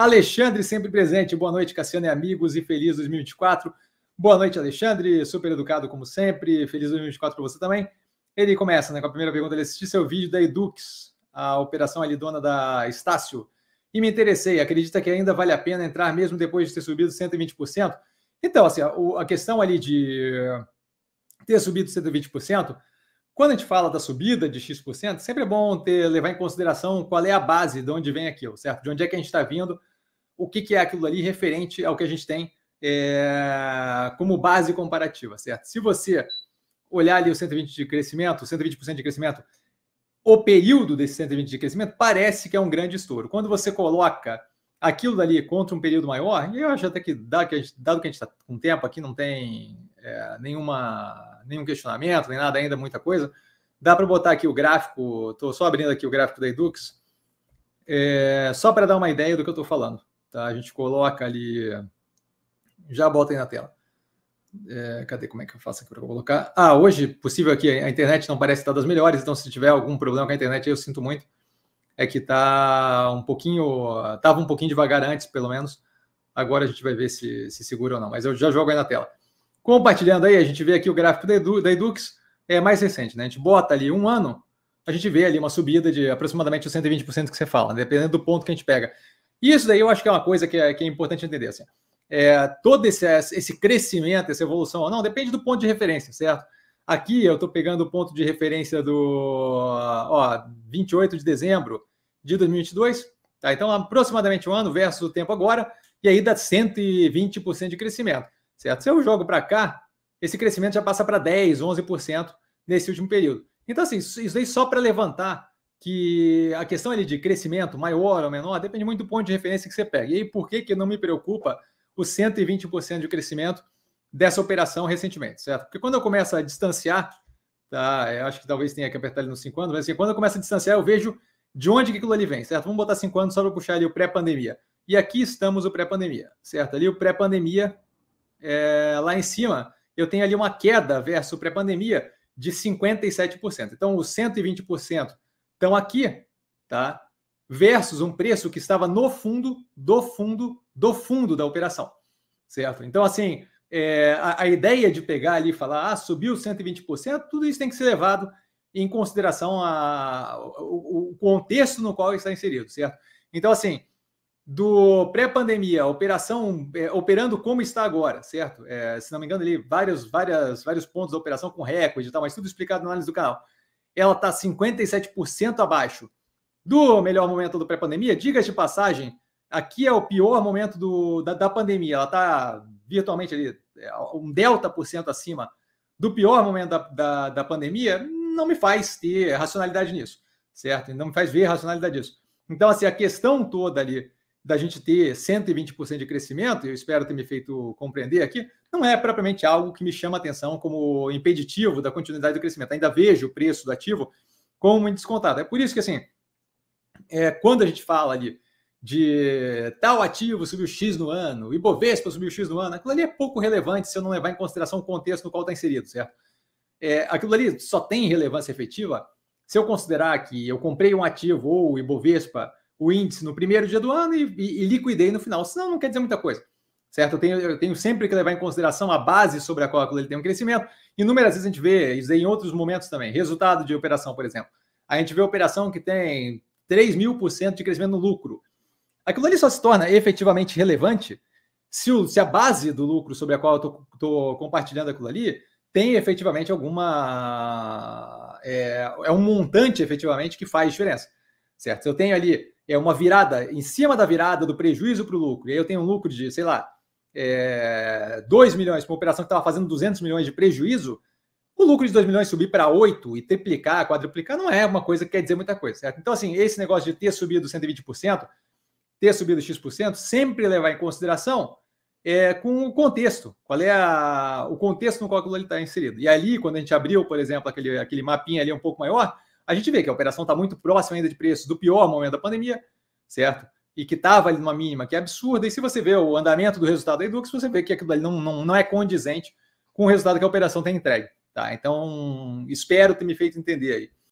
Alexandre, sempre presente. Boa noite, Cassiano e amigos, e feliz 2024. Boa noite, Alexandre. Super educado, como sempre. Feliz 2024 para você também. Ele começa né, com a primeira pergunta. Ele assistiu seu vídeo da Edux, a operação ali dona da Estácio, e me interessei. Acredita que ainda vale a pena entrar mesmo depois de ter subido 120%? Então, assim, a questão ali de ter subido 120%, quando a gente fala da subida de X%, sempre é bom ter, levar em consideração qual é a base de onde vem aquilo, certo? De onde é que a gente está vindo o que, que é aquilo ali referente ao que a gente tem é, como base comparativa, certo? Se você olhar ali o 120 de crescimento, 120% de crescimento, o período desse 120 de crescimento parece que é um grande estouro. Quando você coloca aquilo ali contra um período maior, e eu acho até que, dado que a gente está com tempo aqui, não tem é, nenhuma, nenhum questionamento, nem nada ainda, é muita coisa, dá para botar aqui o gráfico, estou só abrindo aqui o gráfico da Edux, é, só para dar uma ideia do que eu estou falando. Tá? A gente coloca ali. Já bota aí na tela. É, cadê como é que eu faço aqui para colocar? Ah, hoje, possível aqui, a internet não parece estar das melhores, então se tiver algum problema com a internet, eu sinto muito. É que tá um pouquinho. Estava um pouquinho devagar antes, pelo menos. Agora a gente vai ver se, se segura ou não. Mas eu já jogo aí na tela. Compartilhando aí, a gente vê aqui o gráfico da, Edu, da Edux, é mais recente, né? A gente bota ali um ano, a gente vê ali uma subida de aproximadamente os 120% que você fala, dependendo do ponto que a gente pega. E isso daí eu acho que é uma coisa que é, que é importante entender. Assim. É, todo esse, esse crescimento, essa evolução ou não, depende do ponto de referência, certo? Aqui eu estou pegando o ponto de referência do ó, 28 de dezembro de 2022, tá? então aproximadamente um ano versus o tempo agora, e aí dá 120% de crescimento, certo? Se eu jogo para cá, esse crescimento já passa para 10, 11% nesse último período. Então, assim, isso aí só para levantar que a questão ali de crescimento maior ou menor depende muito do ponto de referência que você pega. E aí, por que, que não me preocupa o 120% de crescimento dessa operação recentemente, certo? Porque quando eu começo a distanciar, tá? Eu acho que talvez tenha que apertar ali nos 5 anos, mas assim, quando eu começo a distanciar, eu vejo de onde que aquilo ali vem, certo? Vamos botar 5 anos só para puxar ali o pré-pandemia. E aqui estamos o pré-pandemia, certo? Ali o pré-pandemia, é, lá em cima, eu tenho ali uma queda versus o pré-pandemia de 57%. Então, o 120% então aqui, tá? Versus um preço que estava no fundo, do fundo, do fundo da operação, certo? Então assim, é, a, a, ideia de pegar ali e falar, ah, subiu 120%, tudo isso tem que ser levado em consideração a, o, o contexto no qual está inserido, certo? Então, assim, do pré-pandemia, operação é, operando como está agora, certo? É, se não me engano, ali vários, várias, vários pontos da operação com recorde e tal, mas tudo explicado na análise do canal ela está 57% abaixo do melhor momento do pré-pandemia. Diga de passagem, aqui é o pior momento do, da, da pandemia. Ela está virtualmente ali, é, um delta por cento acima do pior momento da, da, da, pandemia. Não me faz ter racionalidade nisso, certo? Não me faz ver racionalidade nisso. Então, assim, a questão toda ali da gente ter 120% de crescimento, eu espero ter me feito compreender aqui, não é propriamente algo que me chama atenção como impeditivo da continuidade do crescimento. Ainda vejo o preço do ativo como muito descontado. É por isso que, assim, é, quando a gente fala ali de tal ativo subiu X no ano, Ibovespa subiu X no ano, aquilo ali é pouco relevante se eu não levar em consideração o contexto no qual está inserido, certo? É, aquilo ali só tem relevância efetiva se eu considerar que eu comprei um ativo ou Ibovespa o índice no primeiro dia do ano e, e, e liquidei no final. Senão não quer dizer muita coisa, certo? Eu tenho, eu tenho, sempre que levar em consideração a base sobre a qual ele tem um crescimento. Inúmeras vezes a gente vê isso em outros momentos também. Resultado de operação, por exemplo. A gente vê operação que tem 3 mil por cento de crescimento no lucro. Aquilo ali só se torna efetivamente relevante se, o, se a base do lucro sobre a qual eu estou compartilhando aquilo ali tem efetivamente alguma. É, é um montante efetivamente que faz diferença certo? Se eu tenho ali é uma virada em cima da virada do prejuízo para o lucro, e aí eu tenho um lucro de, sei lá, é, 2 milhões para uma operação que estava fazendo 200 milhões de prejuízo, o lucro de 2 milhões subir para 8 e triplicar, quadruplicar, não é uma coisa que quer dizer muita coisa, certo? Então, assim, esse negócio de ter subido 120%, ter subido X%, sempre levar em consideração é, com o contexto, qual é a, o contexto no qual ele está inserido. E ali, quando a gente abriu, por exemplo, aquele, aquele mapinha ali um pouco maior, a gente vê que a operação está muito próxima ainda de preços do pior momento da pandemia, certo? E que estava ali numa mínima que é absurda. E se você vê o andamento do resultado da Edux, você vê que aquilo ali não, não, não é condizente com o resultado que a operação tem entregue. Tá? Então, espero ter me feito entender aí.